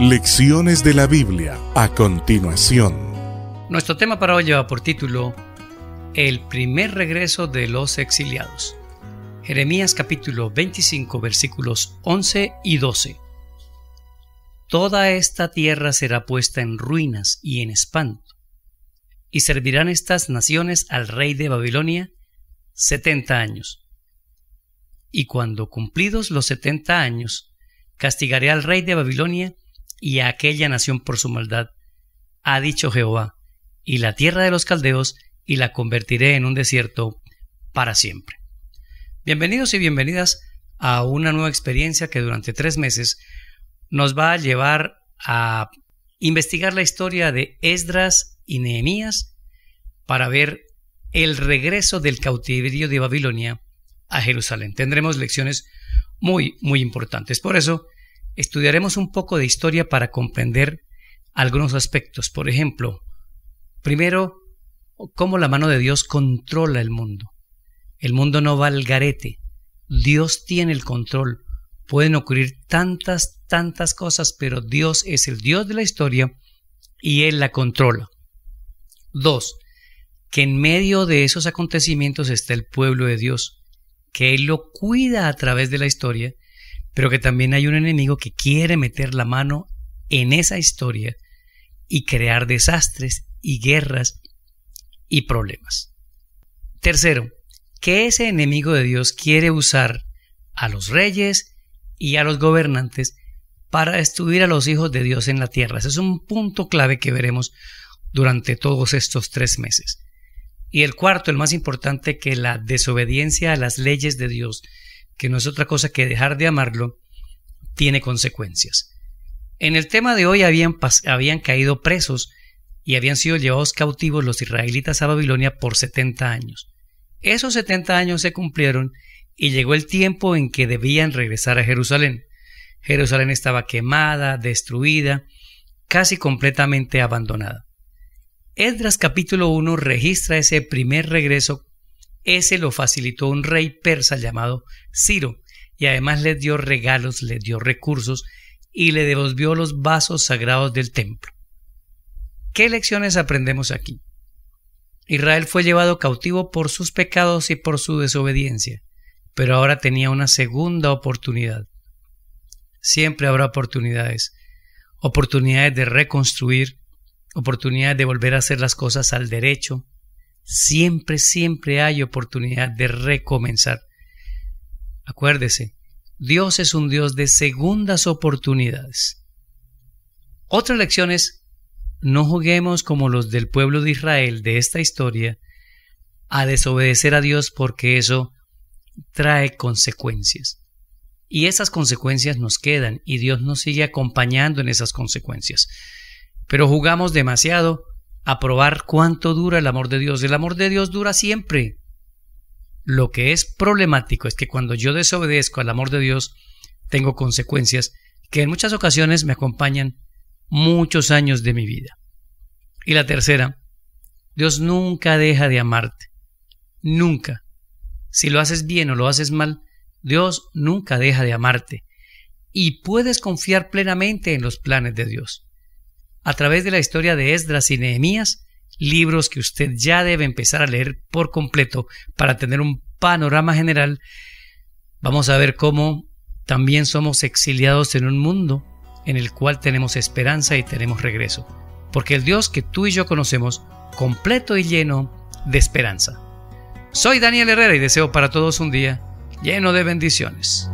Lecciones de la Biblia a continuación. Nuestro tema para hoy lleva por título El primer regreso de los exiliados. Jeremías capítulo 25 versículos 11 y 12. Toda esta tierra será puesta en ruinas y en espanto, y servirán estas naciones al rey de Babilonia setenta años. Y cuando cumplidos los setenta años, castigaré al rey de Babilonia y a aquella nación por su maldad, ha dicho Jehová, y la tierra de los caldeos, y la convertiré en un desierto para siempre. Bienvenidos y bienvenidas a una nueva experiencia que durante tres meses nos va a llevar a investigar la historia de Esdras y Nehemías para ver el regreso del cautiverio de Babilonia a Jerusalén. Tendremos lecciones muy, muy importantes. Por eso, estudiaremos un poco de historia para comprender algunos aspectos. Por ejemplo, primero, cómo la mano de Dios controla el mundo. El mundo no va al garete. Dios tiene el control. Pueden ocurrir tantas, tantas cosas, pero Dios es el Dios de la historia y Él la controla. Dos, que en medio de esos acontecimientos está el pueblo de Dios, que Él lo cuida a través de la historia pero que también hay un enemigo que quiere meter la mano en esa historia y crear desastres y guerras y problemas. Tercero, que ese enemigo de Dios quiere usar a los reyes y a los gobernantes para destruir a los hijos de Dios en la tierra. Ese es un punto clave que veremos durante todos estos tres meses. Y el cuarto, el más importante, que la desobediencia a las leyes de Dios que no es otra cosa que dejar de amarlo, tiene consecuencias. En el tema de hoy habían, habían caído presos y habían sido llevados cautivos los israelitas a Babilonia por 70 años. Esos 70 años se cumplieron y llegó el tiempo en que debían regresar a Jerusalén. Jerusalén estaba quemada, destruida, casi completamente abandonada. Esdras capítulo 1 registra ese primer regreso ese lo facilitó un rey persa llamado Ciro, y además le dio regalos, le dio recursos y le devolvió los vasos sagrados del templo. ¿Qué lecciones aprendemos aquí? Israel fue llevado cautivo por sus pecados y por su desobediencia, pero ahora tenía una segunda oportunidad. Siempre habrá oportunidades, oportunidades de reconstruir, oportunidades de volver a hacer las cosas al derecho, siempre, siempre hay oportunidad de recomenzar. Acuérdese, Dios es un Dios de segundas oportunidades. Otra lección es, no juguemos como los del pueblo de Israel de esta historia a desobedecer a Dios porque eso trae consecuencias. Y esas consecuencias nos quedan y Dios nos sigue acompañando en esas consecuencias. Pero jugamos demasiado a probar cuánto dura el amor de Dios. El amor de Dios dura siempre. Lo que es problemático es que cuando yo desobedezco al amor de Dios, tengo consecuencias que en muchas ocasiones me acompañan muchos años de mi vida. Y la tercera, Dios nunca deja de amarte. Nunca. Si lo haces bien o lo haces mal, Dios nunca deja de amarte. Y puedes confiar plenamente en los planes de Dios a través de la historia de Esdras y Nehemías, libros que usted ya debe empezar a leer por completo para tener un panorama general, vamos a ver cómo también somos exiliados en un mundo en el cual tenemos esperanza y tenemos regreso, porque el Dios que tú y yo conocemos, completo y lleno de esperanza. Soy Daniel Herrera y deseo para todos un día lleno de bendiciones.